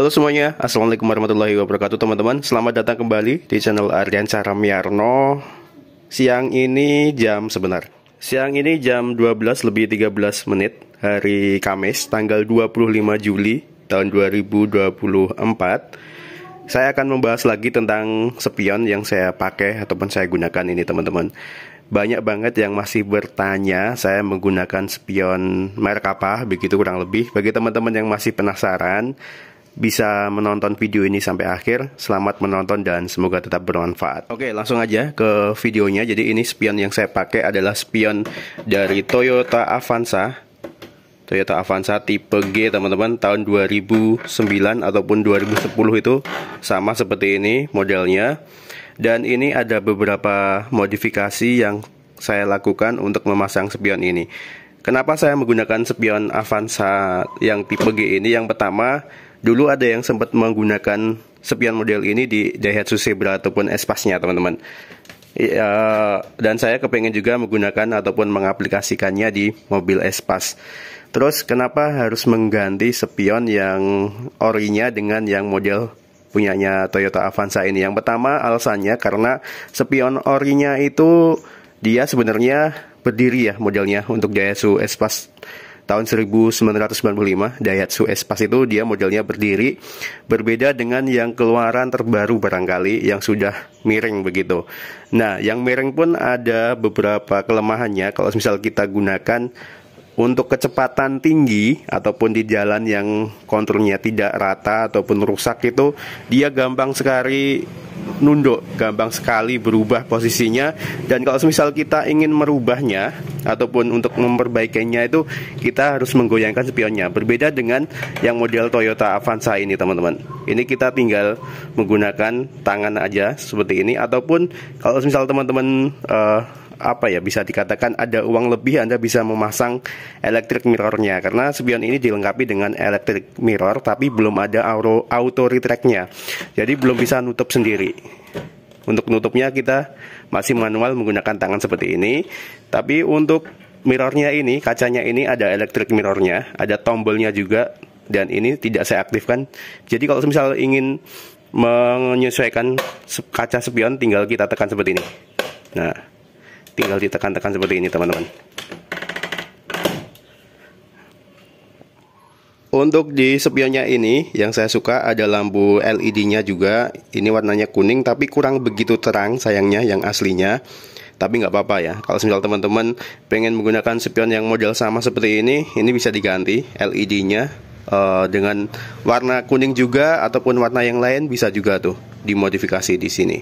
Halo semuanya, Assalamualaikum warahmatullahi wabarakatuh teman-teman Selamat datang kembali di channel Ardian Caramiarno Siang ini jam sebentar Siang ini jam 12 lebih 13 menit Hari Kamis tanggal 25 Juli tahun 2024 Saya akan membahas lagi tentang sepion yang saya pakai ataupun saya gunakan ini teman-teman banyak banget yang masih bertanya saya menggunakan spion merek apa begitu kurang lebih bagi teman-teman yang masih penasaran bisa menonton video ini sampai akhir. Selamat menonton dan semoga tetap bermanfaat. Oke, langsung aja ke videonya. Jadi ini spion yang saya pakai adalah spion dari Toyota Avanza. Toyota Avanza tipe G teman-teman tahun 2009 ataupun 2010 itu sama seperti ini modelnya. Dan ini ada beberapa modifikasi yang saya lakukan untuk memasang spion ini. Kenapa saya menggunakan spion Avanza yang tipe G ini? Yang pertama, dulu ada yang sempat menggunakan sepian model ini di Daihatsu Sebra ataupun Espasnya teman-teman Ya, dan saya kepengen juga menggunakan ataupun mengaplikasikannya di mobil Espas terus kenapa harus mengganti sepion yang orinya dengan yang model punyanya Toyota Avanza ini yang pertama alasannya karena sepion orinya itu dia sebenarnya berdiri ya modelnya untuk Daihatsu Espas tahun 1995 Daihatsu Espas itu dia modelnya berdiri berbeda dengan yang keluaran terbaru barangkali yang sudah miring begitu. Nah, yang miring pun ada beberapa kelemahannya kalau misal kita gunakan untuk kecepatan tinggi ataupun di jalan yang konturnya tidak rata ataupun rusak itu dia gampang sekali nunduk, gampang sekali berubah posisinya dan kalau misal kita ingin merubahnya ataupun untuk memperbaikinya itu kita harus menggoyangkan spionnya. Berbeda dengan yang model Toyota Avanza ini teman-teman. Ini kita tinggal menggunakan tangan aja seperti ini ataupun kalau misal teman-teman eh, apa ya bisa dikatakan ada uang lebih Anda bisa memasang electric mirrornya karena spion ini dilengkapi dengan electric mirror tapi belum ada auto, auto retract jadi belum bisa nutup sendiri untuk nutupnya kita masih manual menggunakan tangan seperti ini. Tapi untuk mirrornya ini, kacanya ini ada electric mirrornya, ada tombolnya juga dan ini tidak saya aktifkan. Jadi kalau misal ingin menyesuaikan kaca spion tinggal kita tekan seperti ini. Nah, tinggal ditekan-tekan seperti ini teman-teman. Untuk di spionnya ini yang saya suka ada lampu LED-nya juga. Ini warnanya kuning tapi kurang begitu terang sayangnya yang aslinya. Tapi nggak apa-apa ya. Kalau misal teman-teman pengen menggunakan spion yang model sama seperti ini, ini bisa diganti LED-nya uh, eh, dengan warna kuning juga ataupun warna yang lain bisa juga tuh dimodifikasi di sini.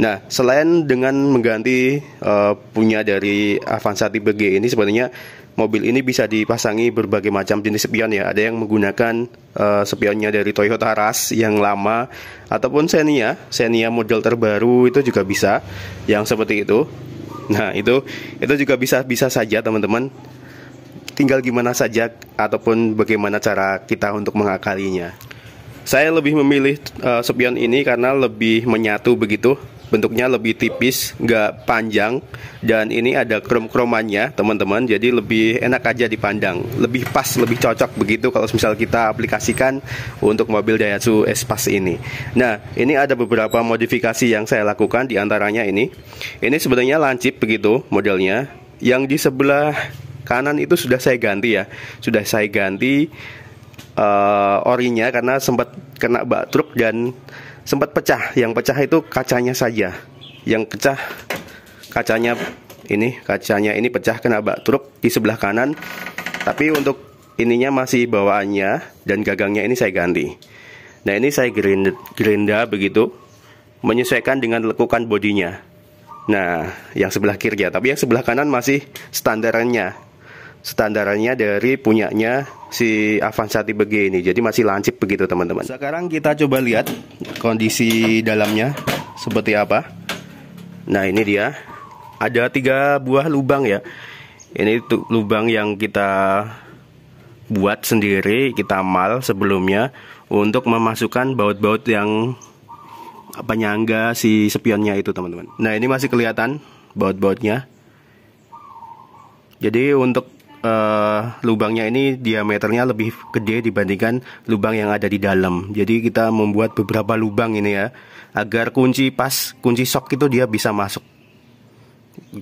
Nah, selain dengan mengganti uh, punya dari Avanza tipe G ini sebenarnya mobil ini bisa dipasangi berbagai macam jenis spion ya. Ada yang menggunakan uh, spionnya dari Toyota Rush yang lama ataupun Xenia, Xenia model terbaru itu juga bisa yang seperti itu. Nah, itu itu juga bisa bisa saja teman-teman. Tinggal gimana saja ataupun bagaimana cara kita untuk mengakalinya. Saya lebih memilih uh, spion ini karena lebih menyatu begitu bentuknya lebih tipis nggak panjang dan ini ada krom kromannya teman-teman jadi lebih enak aja dipandang lebih pas lebih cocok begitu kalau misal kita aplikasikan untuk mobil Daihatsu Espas ini nah ini ada beberapa modifikasi yang saya lakukan diantaranya ini ini sebenarnya lancip begitu modelnya yang di sebelah kanan itu sudah saya ganti ya sudah saya ganti uh, orinya karena sempat kena bak truk dan sempat pecah. Yang pecah itu kacanya saja. Yang pecah kacanya ini, kacanya ini pecah kena bak truk di sebelah kanan. Tapi untuk ininya masih bawaannya dan gagangnya ini saya ganti. Nah, ini saya gerinda, gerinda begitu menyesuaikan dengan lekukan bodinya. Nah, yang sebelah kiri ya, tapi yang sebelah kanan masih standarnya standarannya dari punyanya si Avanza tipe G ini. Jadi masih lancip begitu teman-teman. Sekarang kita coba lihat kondisi dalamnya seperti apa. Nah ini dia. Ada tiga buah lubang ya. Ini tuh lubang yang kita buat sendiri, kita mal sebelumnya untuk memasukkan baut-baut yang penyangga si spionnya itu teman-teman. Nah ini masih kelihatan baut-bautnya. Jadi untuk uh, lubangnya ini diameternya lebih gede dibandingkan lubang yang ada di dalam. Jadi kita membuat beberapa lubang ini ya agar kunci pas kunci sok itu dia bisa masuk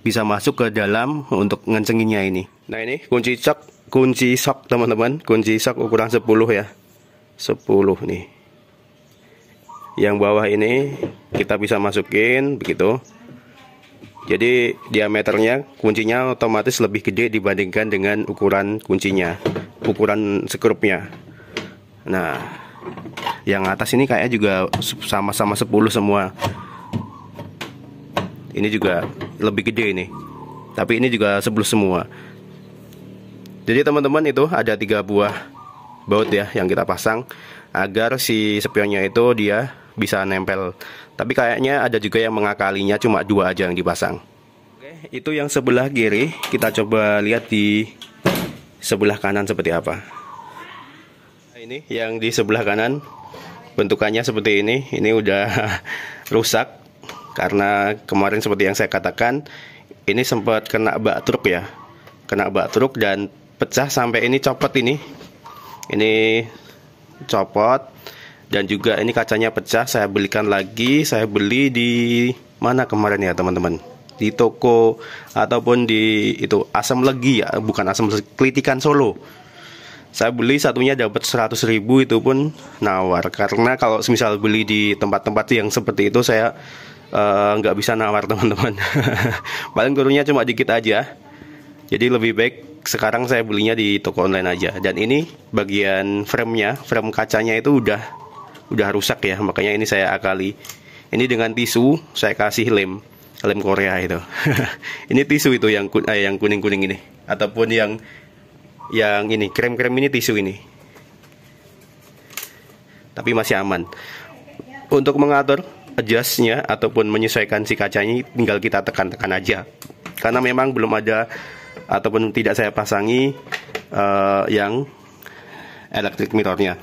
bisa masuk ke dalam untuk ngencenginnya ini. Nah ini kunci sok kunci sok teman-teman, kunci sok ukuran 10 ya. 10 nih. Yang bawah ini kita bisa masukin begitu. Jadi diameternya kuncinya otomatis lebih gede dibandingkan dengan ukuran kuncinya, ukuran skrupnya. Nah, yang atas ini kayaknya juga sama-sama 10 semua. Ini juga lebih gede ini. Tapi ini juga 10 semua. Jadi teman-teman itu ada tiga buah baut ya yang kita pasang agar si spionnya itu dia bisa nempel. Tapi kayaknya ada juga yang mengakalinya cuma dua aja yang dipasang. Oke, itu yang sebelah kiri. Kita coba lihat di sebelah kanan seperti apa. Nah, ini yang di sebelah kanan bentukannya seperti ini. Ini udah rusak karena kemarin seperti yang saya katakan ini sempat kena bak truk ya. Kena bak truk dan pecah sampai ini copot ini. Ini copot dan juga ini kacanya pecah saya belikan lagi saya beli di mana kemarin ya teman-teman di toko ataupun di itu asam legi ya bukan asam kritikan Solo saya beli satunya dapat 100 ribu itu pun nawar karena kalau misal beli di tempat-tempat yang seperti itu saya eh, nggak uh, bisa nawar teman-teman paling turunnya cuma dikit aja jadi lebih baik sekarang saya belinya di toko online aja dan ini bagian framenya frame kacanya itu udah udah rusak ya makanya ini saya akali ini dengan tisu saya kasih lem lem Korea itu ini tisu itu yang kun eh, yang kuning kuning ini ataupun yang yang ini krem krem ini tisu ini tapi masih aman untuk mengatur adjustnya ataupun menyesuaikan si kacanya tinggal kita tekan-tekan aja karena memang belum ada ataupun tidak saya pasangi uh, yang elektrik mirrornya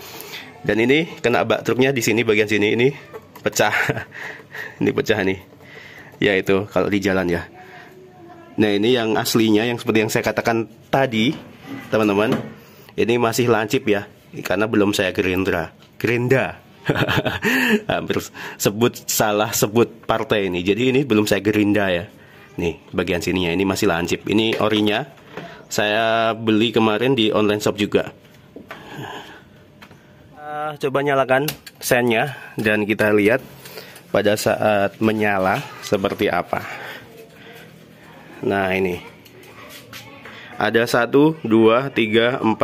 dan ini kena bak truknya di sini bagian sini ini pecah. ini pecah nih. Ya itu kalau di jalan ya. Nah, ini yang aslinya yang seperti yang saya katakan tadi, teman-teman. Ini masih lancip ya karena belum saya gerindra. Gerinda. Hampir sebut salah sebut partai ini. Jadi ini belum saya gerinda ya. Nih, bagian sininya ini masih lancip. Ini orinya saya beli kemarin di online shop juga. Eh, coba nyalakan sennya dan kita lihat pada saat menyala seperti apa nah ini ada 1, 2, 3, 4, 5 5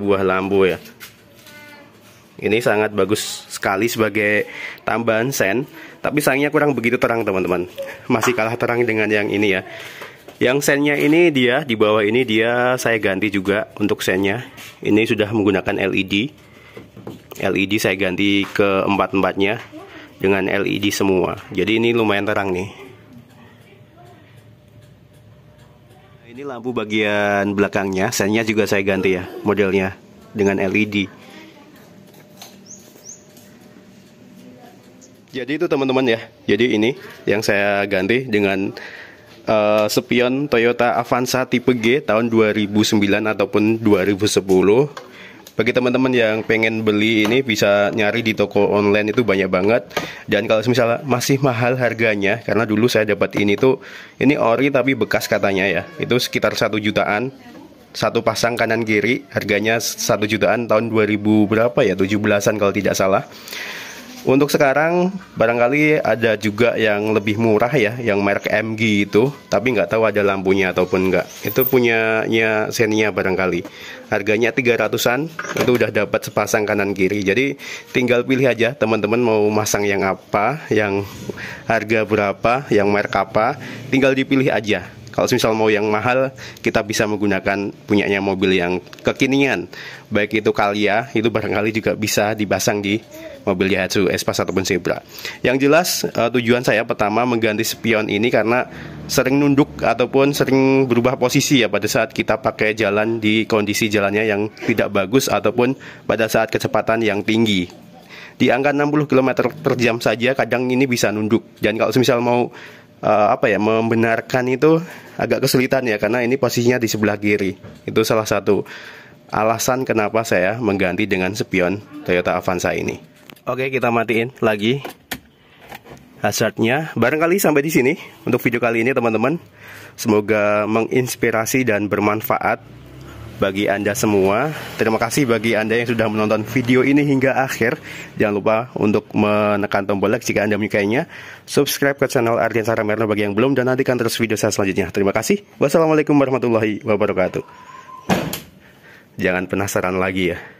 buah lampu ya ini sangat bagus sekali sebagai tambahan sen tapi sayangnya kurang begitu terang teman-teman masih kalah terang dengan yang ini ya yang sennya ini dia di bawah ini dia saya ganti juga untuk sennya. Ini sudah menggunakan LED. LED saya ganti ke empat-empatnya dengan LED semua. Jadi ini lumayan terang nih. Ini lampu bagian belakangnya, sennya juga saya ganti ya modelnya dengan LED. Jadi itu teman-teman ya. Jadi ini yang saya ganti dengan uh, eh, Sepion Toyota Avanza tipe G tahun 2009 ataupun 2010. Bagi teman-teman yang pengen beli ini bisa nyari di toko online itu banyak banget. Dan kalau misalnya masih mahal harganya karena dulu saya dapat ini tuh ini ori tapi bekas katanya ya. Itu sekitar satu jutaan satu pasang kanan kiri harganya satu jutaan tahun 2000 berapa ya 17-an kalau tidak salah untuk sekarang barangkali ada juga yang lebih murah ya, yang merek MG itu, tapi nggak tahu ada lampunya ataupun nggak. Itu punyanya Xenia barangkali. Harganya 300-an, itu udah dapat sepasang kanan kiri. Jadi tinggal pilih aja teman-teman mau masang yang apa, yang harga berapa, yang merek apa, tinggal dipilih aja. Kalau misal mau yang mahal, kita bisa menggunakan punyanya mobil yang kekinian. Baik itu Kalia, itu barangkali juga bisa dibasang di mobil Yaitu Espas ataupun Zebra. Yang jelas eh, tujuan saya pertama mengganti spion ini karena sering nunduk ataupun sering berubah posisi ya pada saat kita pakai jalan di kondisi jalannya yang tidak bagus ataupun pada saat kecepatan yang tinggi di angka 60 km per jam saja kadang ini bisa nunduk dan kalau misal mau uh, apa ya membenarkan itu agak kesulitan ya karena ini posisinya di sebelah kiri. Itu salah satu alasan kenapa saya mengganti dengan spion Toyota Avanza ini. Oke, kita matiin lagi hazardnya. Barangkali sampai di sini untuk video kali ini teman-teman. Semoga menginspirasi dan bermanfaat bagi Anda semua. Terima kasih bagi Anda yang sudah menonton video ini hingga akhir. Jangan lupa untuk menekan tombol like jika Anda menyukainya. Subscribe ke channel Ardian Saramerno bagi yang belum dan nantikan terus video saya selanjutnya. Terima kasih. Wassalamualaikum warahmatullahi wabarakatuh. Jangan penasaran lagi ya.